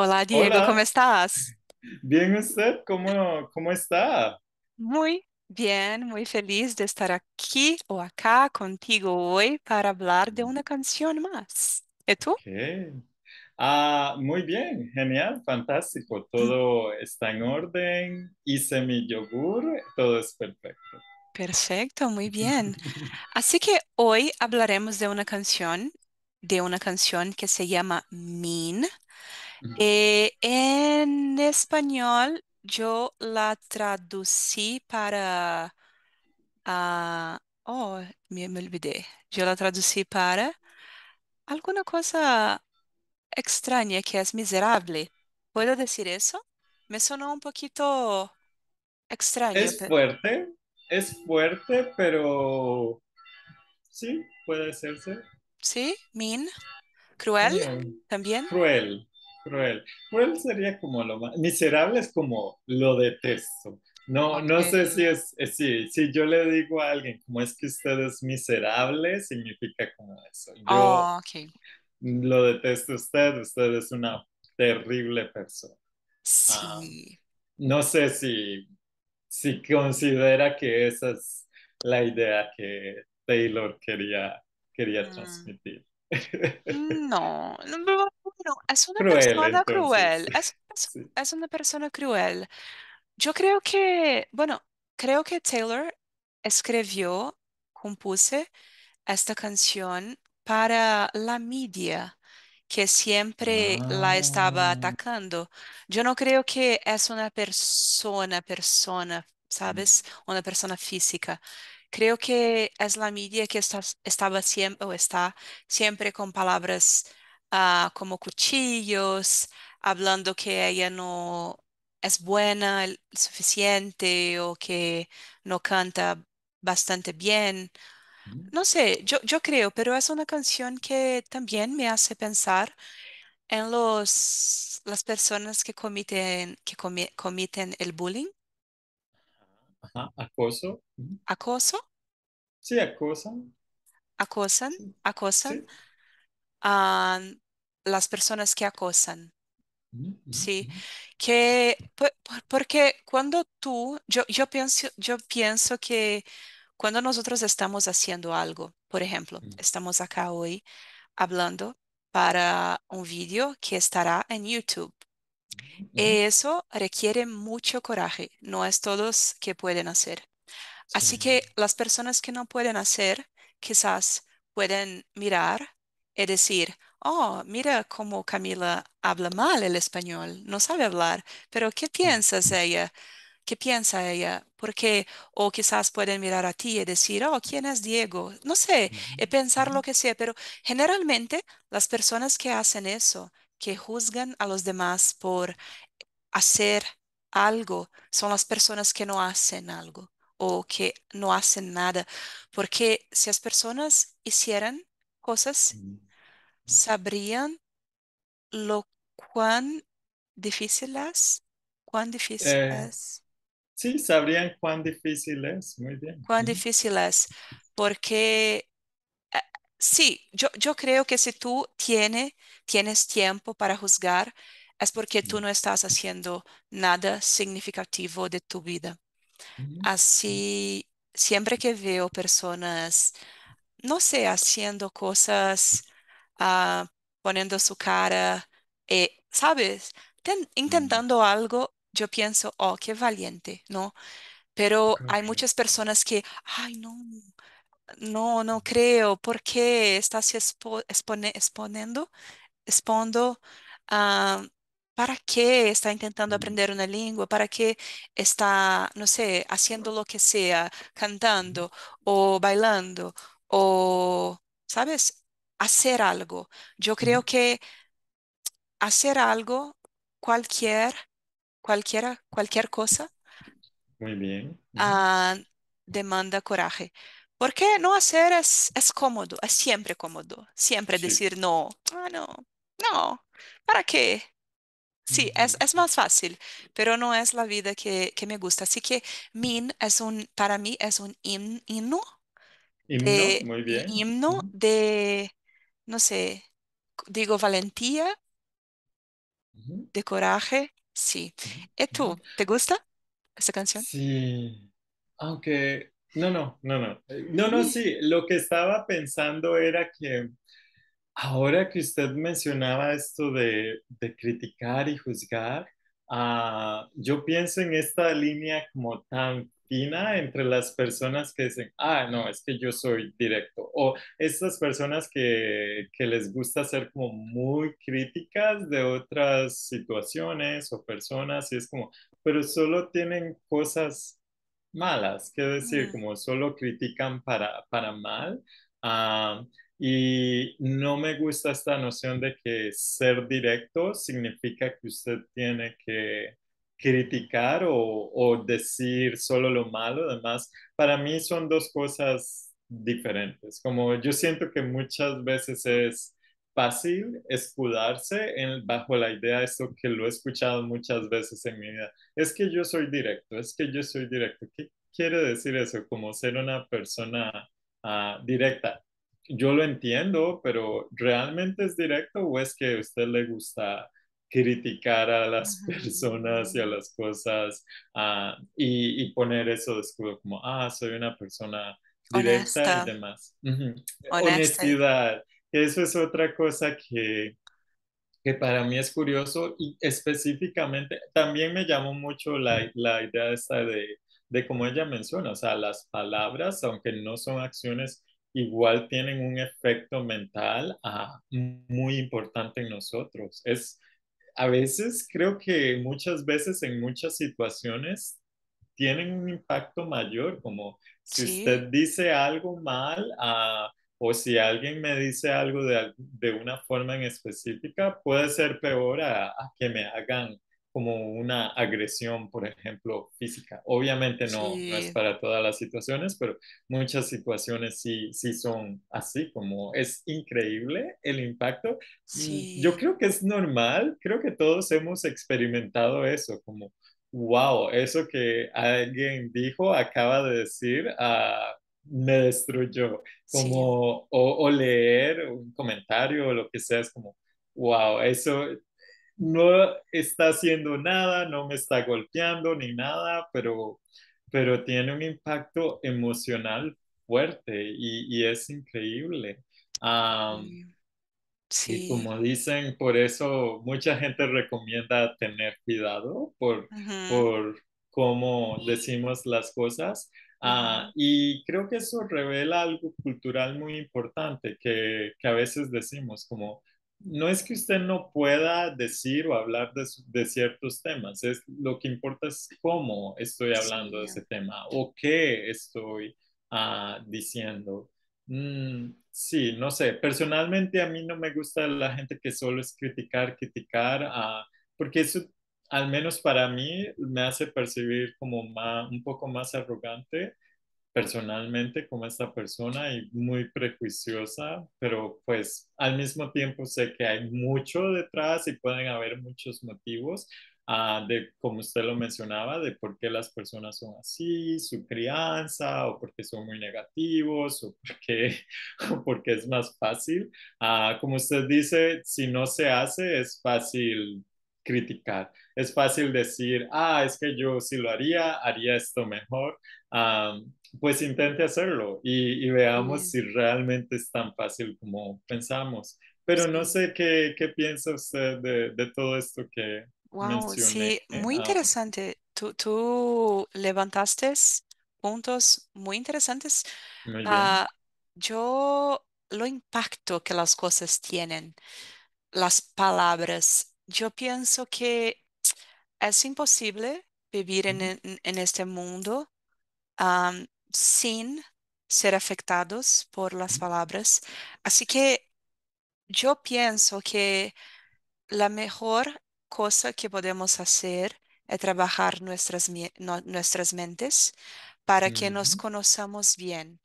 Hola Diego, ¿cómo estás? bien usted, ¿cómo, cómo está? Muy bien, muy feliz de estar aquí o acá contigo hoy para hablar de una canción más. ¿Y tú? Ah, muy bien, genial, fantástico, mm. todo está en orden, hice mi yogur, todo es perfecto. Perfecto, muy bien. Así que hoy hablaremos de una canción, de una canción que se llama Mean eh, en español yo la traducí para... Ah, oh, me, olvidé. Yo la traducí para alguna cosa extraña que es miserable. ¿Puedo decir eso? Me sonó un poquito extraño. Es fuerte, es fuerte, pero sí, puede ser, Sí, mean, cruel también. Cruel, cruel. sería como lo más. Miserable es como lo detesto. No, no sé si es, eh, si, yo le digo a alguien como es que usted es miserable, significa como eso. Yo oh, lo detesto usted, usted es una terrible persona. Ah, sí. no sé si, si considera que esa es la idea que Taylor quería, quería mm. transmitir. No, es una persona cruel, es, una persona cruel. Yo creo que, bueno, creo que Taylor escribió, compuse esta canción para la media que siempre la estaba ah. atacando. Yo no creo que es una persona, persona, ¿sabes? Mm. Una persona física. Creo que es la media que está, estaba siempre o está siempre con palabras ah, como cuchillos, hablando que ella no es buena el suficiente o que no canta bastante bien. No sé, yo, yo creo, pero es una canción que también me hace pensar en los, las personas que comiten, que cometen el bullying acoso. ¿Acoso? Sí, acosan. Acosan, acosan. Ah, las personas que acosan. Sí, que porque cuando tú, yo, yo, pienso, yo pienso que cuando nosotros estamos haciendo algo, por ejemplo, mm. estamos acá hoy hablando para un vídeo que estará en YouTube, eh, eso requiere mucho coraje, no es todos que pueden hacer. Así que las personas que no pueden hacer, quizás pueden mirar y decir, oh, mira cómo Camila habla mal el español, no sabe hablar, pero ¿qué piensas ella? ¿Qué piensa ella? Porque, o quizás pueden mirar a ti y decir, oh, ¿quién es Diego? No sé, y pensar lo que sea, pero generalmente las personas que hacen eso que juzgan a los demás por hacer algo son las personas que no hacen algo o que no hacen nada, porque si las personas hicieran cosas, sabrían lo cuán difícil es, cuán difícil eh, es. Sí, sabrían cuán difícil es, muy bien. Cuán difícil es, porque Sí, yo, yo creo que si tú tiene, tienes tiempo para juzgar, es porque tú no estás haciendo nada significativo de tu vida. Así, siempre que veo personas, no sé, haciendo cosas, ah, poniendo su cara, eh, ¿sabes? intentando algo, yo pienso, oh, qué valiente, ¿no? Pero hay muchas personas que, ay, no, no, no creo, porque estás expone- exponiendo, expondo, ah, para qué está intentando aprender una lengua, para qué está, no sé, haciendo lo que sea, cantando o bailando o, ¿sabes? Hacer algo. Yo creo que hacer algo, cualquier, cualquiera, cualquier cosa, Muy bien. Ah, demanda coraje. Porque no hacer es, es cómodo, es siempre cómodo, siempre decir no, ah, no, no, ¿para qué? Sí, es, más fácil, pero no es la vida que, me gusta. Así que Min es un, para mí es un himno. Himno, muy bien. Himno de, no sé, digo valentía, de coraje, sí. ¿Y tú, te gusta esta canción? Sí, aunque no, no, no, no. No, no, sí. Lo que estaba pensando era que ahora que usted mencionaba esto de, de criticar y juzgar, ah, yo pienso en esta línea como tan fina entre las personas que dicen, ah, no, es que yo soy directo. O estas personas que, que les gusta ser como muy críticas de otras situaciones o personas y es como, pero solo tienen cosas malas, quiero decir, como solo critican para, para mal. Ah, y no me gusta esta noción de que ser directo significa que usted tiene que criticar o, o decir solo lo malo. Además, para mí son dos cosas diferentes. Como yo siento que muchas veces es fácil escudarse en, bajo la idea, esto que lo he escuchado muchas veces en mi vida, es que yo soy directo, es que yo soy directo. ¿Qué quiere decir eso? Como ser una persona ah, directa. Yo lo entiendo, pero ¿realmente es directo o es que a usted le gusta criticar a las personas y a las cosas ah, y, poner eso de escudo como, ah, soy una persona directa y demás. Honestidad eso es otra cosa que, para mí es curioso y específicamente también me llamó mucho la, idea esta de, de como ella menciona, o sea, las palabras, aunque no son acciones, igual tienen un efecto mental ah, muy importante en nosotros. Es, a veces creo que muchas veces en muchas situaciones tienen un impacto mayor, como si usted dice algo mal, a... Ah, o si alguien me dice algo de, de una forma en específica, puede ser peor a, que me hagan como una agresión, por ejemplo, física. Obviamente no, es para todas las situaciones, pero muchas situaciones sí, sí son así, como es increíble el impacto. Mm, yo creo que es normal, creo que todos hemos experimentado eso, como wow, eso que alguien dijo, acaba de decir, a me destruyó. Como, o, leer un comentario o lo que sea, es como, wow, eso no está haciendo nada, no me está golpeando ni nada, pero, pero tiene un impacto emocional fuerte y, es increíble. sí. como dicen, por eso mucha gente recomienda tener cuidado por, por cómo decimos las cosas, Ah, y creo que eso revela algo cultural muy importante que, que, a veces decimos, como no es que usted no pueda decir o hablar de, ciertos temas, es lo que importa es cómo estoy hablando de ese tema o qué estoy ah, diciendo. Mm, sí, no sé, personalmente a mí no me gusta la gente que solo es criticar, criticar, ah, porque eso al menos para mí, me hace percibir como más, un poco más arrogante personalmente como esta persona y muy prejuiciosa, pero pues al mismo tiempo sé que hay mucho detrás y pueden haber muchos motivos ah, de, como usted lo mencionaba, de por qué las personas son así, su crianza, o porque son muy negativos, o porque, porque es más fácil. Ah, como usted dice, si no se hace, es fácil criticar. Es fácil decir, ah, es que yo si lo haría, haría esto mejor. pues intente hacerlo y, veamos si realmente es tan fácil como pensamos. Pero no sé qué, qué piensa usted de, de todo esto que wow, Sí, muy eh, interesante. Tú, tú levantaste puntos muy interesantes. Ah, yo, lo impacto que las cosas tienen, las palabras, yo pienso que es imposible vivir en, e-, este mundo sin ser afectados por las palabras. Así que yo pienso que la mejor cosa que podemos hacer es trabajar nuestras, nuestras mentes para que nos conozcamos bien.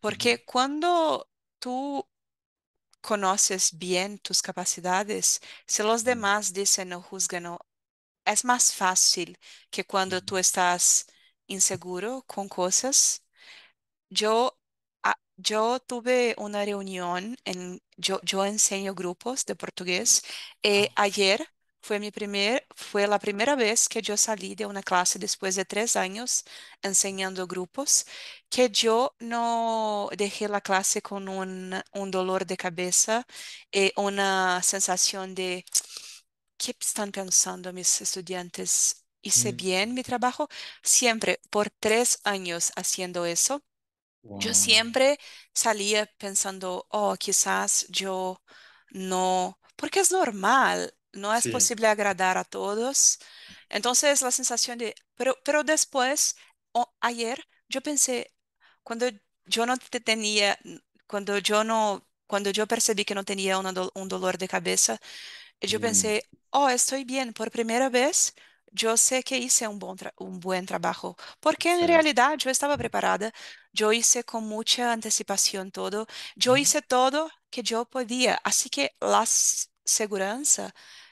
Porque cuando tú conoces bien tus capacidades, si los demás dicen o juzgan, es más fácil que cuando tú estás inseguro con cosas. Yo, ah, yo tuve una reunión, en, yo, yo enseño grupos de portugués, eh, ah. ayer fue, mi fue la primera vez que yo salí de una clase después de tres años enseñando grupos, que yo no dejé la clase con un, dolor de cabeza y eh, una sensación de qué están pensando mis estudiantes. Hice mm. bien mi trabajo siempre por tres años haciendo eso. Yo siempre salía pensando, oh, quizás yo no, porque es normal no es posible agradar a todos. Entonces la sensación de, pero, pero después, ayer, yo pensé, cuando yo no te tenía, cuando yo no, cuando yo percibí que no tenía un dolor de cabeza, eh, yo mm. pensé, oh, estoy bien, por primera vez yo sé que hice un, un buen trabajo, porque en realidad yo estaba preparada, yo hice con mucha anticipación todo, yo hice todo que yo podía, así que la seguridad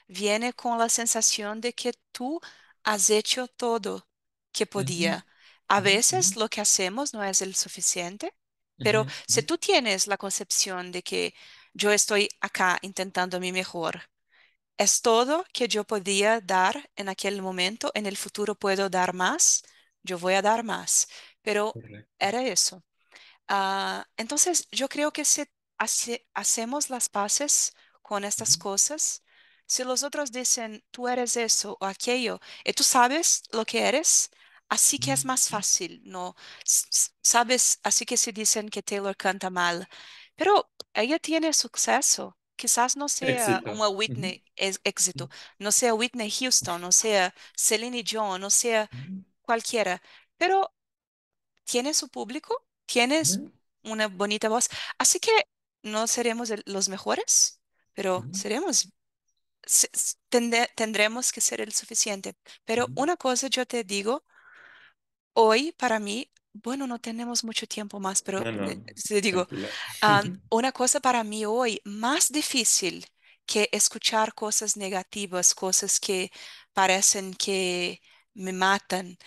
viene con la sensación de que tú has hecho todo que podía. A veces lo que hacemos no es el suficiente, pero si tú tienes la concepción de que yo estoy acá intentando mi mejor, es todo que yo podía dar en aquel momento, en el futuro puedo dar más, yo voy a dar más, pero era eso. Ah, entonces, yo creo que si hacemos las paces con estas cosas, si los otros dicen, tú eres eso o aquello, y eh, tú sabes lo que eres, así que es mm. más fácil, ¿no? Sabes, así que si dicen que Taylor canta mal, pero ella tiene suceso. Quizás no sea una Whitney éxito, mm. no sea Whitney Houston, no sea Celine John, no sea mm. cualquiera, pero tiene su público, tienes una bonita voz, así que no seremos los mejores, pero seremos tendremos que ser el suficiente. Pero una cosa yo te digo, hoy para mí, bueno, no tenemos mucho tiempo más, pero te digo, una cosa para mí hoy más difícil que escuchar cosas negativas, cosas que parecen que me matan,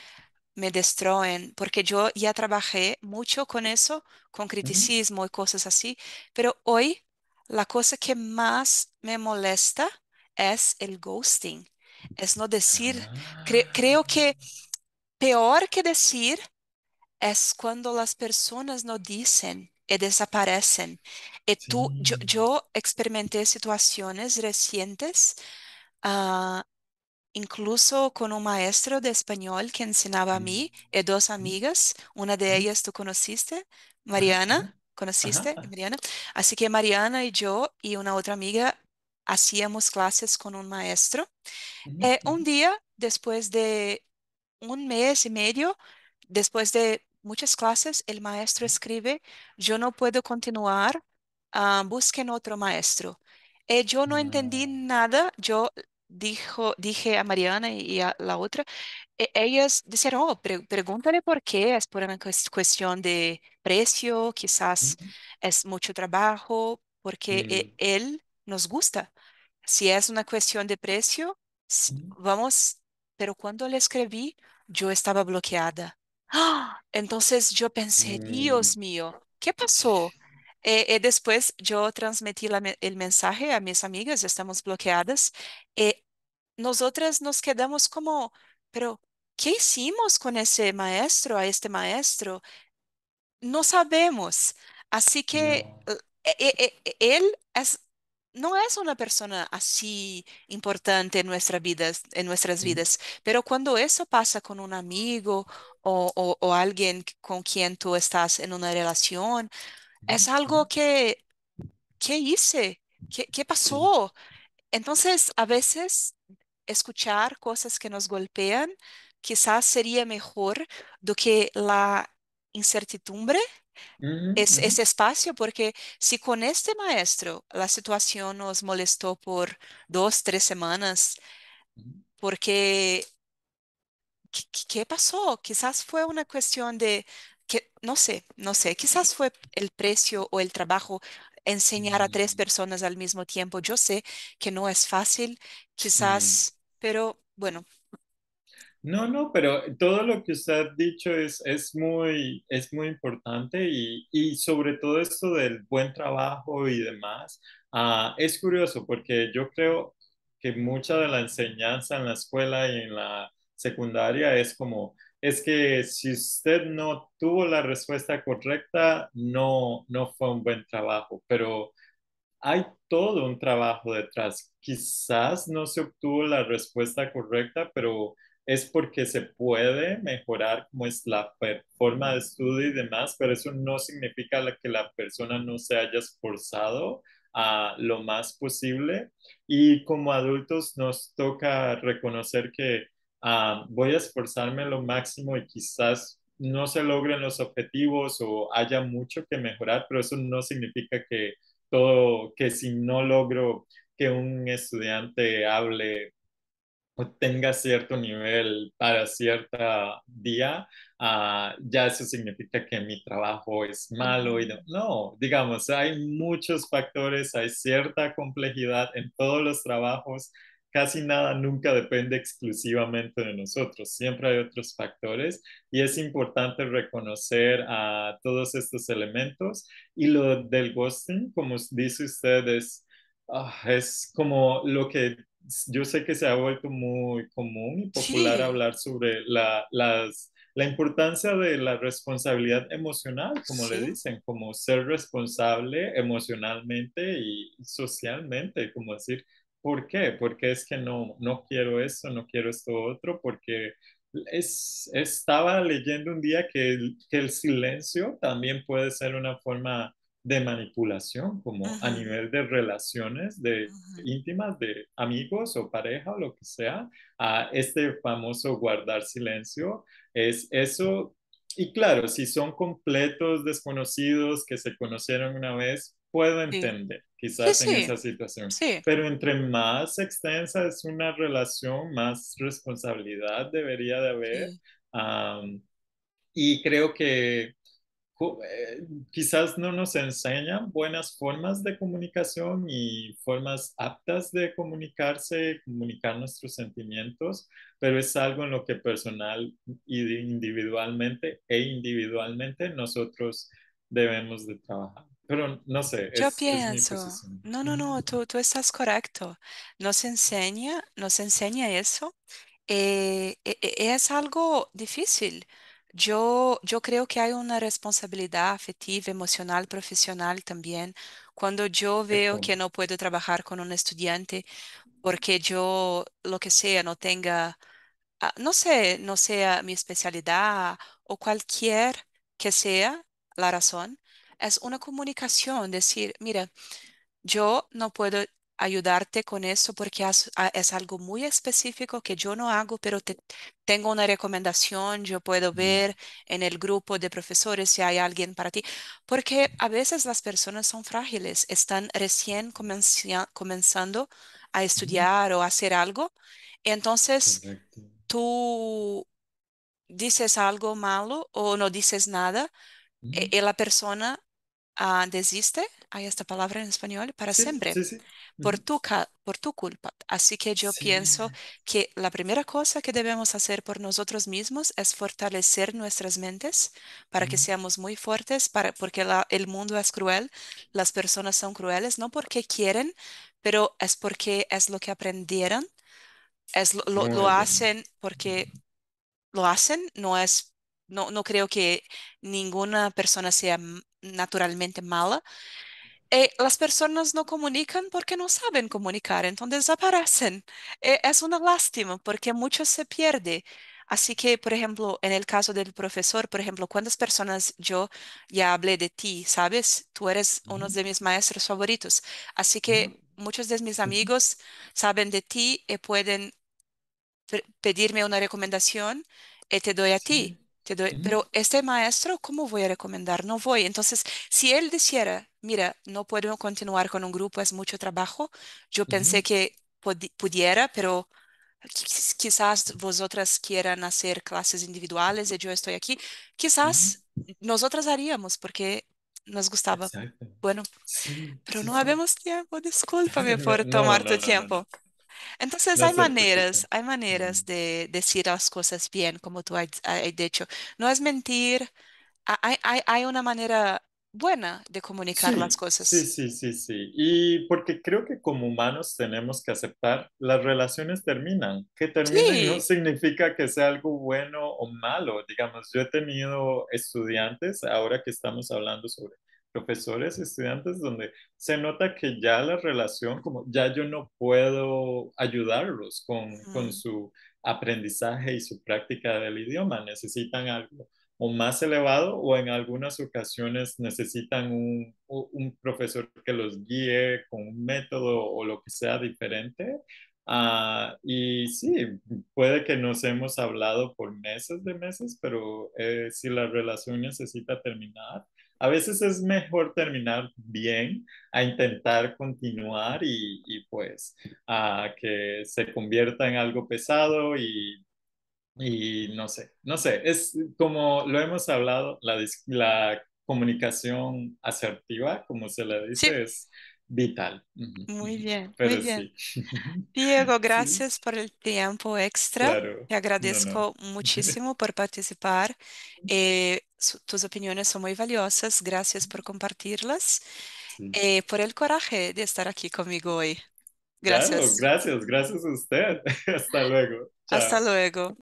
me destruyen, porque yo ya trabajé mucho con eso, con criticismo y cosas así, pero hoy la cosa que más me molesta es el ghosting. Es no decir, ah. creo que peor que decir es cuando las personas no dicen y desaparecen. Y tú, yo, experimenté situaciones recientes, ah, incluso con un maestro de español que enseñaba a mm. mí y dos mm. amigas, una de mm. ellas tú conociste, Mariana. ¿Conociste, ah. Mariana? Así que Mariana y yo y una otra amiga hacíamos clases con un maestro. Mm, eh, un día, después de un mes y medio, después de muchas clases, el maestro escribe, yo no puedo continuar, ah, busquen otro maestro. Eh, yo no entendí nada, yo dijo, dije a Mariana y a la otra, e-, ellas dijeron, oh, pregúntale por qué, es por una cuestión de precio, quizás es mucho trabajo, porque e él nos gusta. Si es una cuestión de precio, vamos, pero cuando le escribí, yo estaba bloqueada. ¡Ah! Entonces yo pensé, mm. Dios mío, ¿qué pasó? Eh, eh después yo transmití el mensaje a mis amigas, estamos bloqueadas. Eh, nosotras nos quedamos como, pero ¿qué hicimos con ese maestro, a este maestro? No sabemos. Así que eh, eh, él es no es una persona así importante en, nuestra en nuestras vidas, pero cuando eso pasa con un amigo o, alguien con quien tú estás en una relación, es algo que, ¿qué hice? ¿Qué, qué pasó? Entonces, a veces escuchar cosas que nos golpean quizás sería mejor do que la incertidumbre Mm, es, ese espacio, porque si con este maestro la situación nos molestó por dos, tres semanas, porque ¿qué, pasó? Quizás fue una cuestión de, que, no sé, no sé, quizás fue el precio o el trabajo enseñar a tres mm. personas al mismo tiempo. Yo sé que no es fácil, mm. quizás, pero bueno, no, no, pero todo lo que usted ha dicho es, es, muy, es muy importante y, sobre todo esto del buen trabajo y demás. Ah, es curioso porque yo creo que mucha de la enseñanza en la escuela y en la secundaria es como, es que si usted no tuvo la respuesta correcta, no, no fue un buen trabajo, pero hay todo un trabajo detrás. Quizás no se obtuvo la respuesta correcta, pero es porque se puede mejorar como es la forma de estudio y demás, pero eso no significa que la persona no se haya esforzado a lo más posible. Y como adultos nos toca reconocer que ah, voy a esforzarme lo máximo y quizás no se logren los objetivos o haya mucho que mejorar, pero eso no significa que todo, que si no logro que un estudiante hable o tenga cierto nivel para cierta día, ah, ya eso significa que mi trabajo es malo. Y no, digamos, hay muchos factores, hay cierta complejidad en todos los trabajos. Casi nada nunca depende exclusivamente de nosotros, siempre hay otros factores y es importante reconocer a todos estos elementos. Y lo del ghosting, como dice usted, es ah, como lo que yo sé que se ha vuelto muy común y popular hablar sobre la, la importancia de la responsabilidad emocional, como le dicen, como ser responsable emocionalmente y socialmente, como decir, ¿por qué? ¿Por qué es que no, no quiero esto, no quiero esto otro, porque es, estaba leyendo un día que el, que el silencio también puede ser una forma de manipulación, como a nivel de relaciones de, íntimas, de amigos o pareja o lo que sea, a este famoso guardar silencio, es eso. Y claro, si son completos desconocidos que se conocieron una vez, puedo entender quizás en esa situación. Pero entre más extensa es una relación, más responsabilidad debería de haber. y creo que eh, quizás no nos enseñan buenas formas de comunicación y formas aptas de comunicarse, comunicar nuestros sentimientos, pero es algo en lo que personal y individualmente e individualmente nosotros debemos de trabajar. Pero no sé. Yo pienso, no, no, no, tú, estás correcto. Nos enseña, nos enseña eso. Eh, e, e, es algo difícil yo, creo que hay una responsabilidad afectiva, emocional, profesional también. Cuando yo veo que no puedo trabajar con un estudiante porque yo, lo que sea, no tenga, ah, no sé, no sea mi especialidad o cualquier que sea la razón, es una comunicación, decir, mira, yo no puedo ayudarte con eso porque ah, es algo muy específico que yo no hago, pero tengo una recomendación, yo puedo ver en el grupo de profesores si hay alguien para ti, porque a veces las personas son frágiles, están recién comenzando a estudiar o a hacer algo, entonces tú dices algo malo o no dices nada, y eh, la persona Ah, desiste, hay esta palabra en español, para siempre, Por, tu por tu culpa. Así que yo pienso que la primera cosa que debemos hacer por nosotros mismos es fortalecer nuestras mentes para que seamos muy fuertes, para, porque el mundo es cruel, las personas son crueles, no porque quieren, pero es porque es lo que aprendieron, es lo, lo hacen porque lo hacen, no es... No, no creo que ninguna persona sea naturalmente mala, eh, las personas no comunican porque no saben comunicar, entonces desaparecen. E, es una lástima porque mucho se pierde. Así que, por ejemplo, en el caso del profesor, por ejemplo, ¿cuántas personas yo ya hablé de ti? ¿Sabes? Tú eres uno de mis maestros favoritos. Así que muchos de mis amigos saben de ti y pueden pedirme una recomendación y eh, te doy a ti pero este maestro, ¿cómo voy a recomendar? No voy. Entonces, si él dijera, mira, no puedo continuar con un grupo, es mucho trabajo, yo pensé que pudiera, pero quizás vosotras quieran hacer clases individuales y yo estoy aquí, quizás nosotras haríamos porque nos gustaba. Bueno, pero no habemos tiempo, discúlpame por tomar tu tiempo. Entonces hay maneras, hay maneras de decir las cosas bien, como tú has, ah, dicho. No es mentir, hay, una manera buena de comunicar las cosas. Sí, sí, sí, sí. Y porque creo que como humanos tenemos que aceptar, las relaciones terminan. Que terminen no significa que sea algo bueno o malo. Digamos, yo he tenido estudiantes, ahora que estamos hablando sobre profesores, estudiantes, donde se nota que ya la relación, como ya yo no puedo ayudarlos con, su aprendizaje y su práctica del idioma, necesitan algo o más elevado o en algunas ocasiones necesitan un, profesor que los guíe con un método o lo que sea diferente. Ah, y sí, puede que nos hemos hablado por meses de meses, pero eh, si la relación necesita terminar, a veces es mejor terminar bien a intentar continuar y, pues a que se convierta en algo pesado y, no sé, no sé, es como lo hemos hablado, la, la comunicación asertiva, como se le dice, es, vital. Muy bien, muy bien. Diego, gracias por el tiempo extra. Claro. Te agradezco muchísimo por participar. Eh, tus opiniones son muy valiosas. Gracias por compartirlas. Eh, por el coraje de estar aquí conmigo hoy. Gracias. gracias, gracias a usted. Hasta luego. Hasta luego.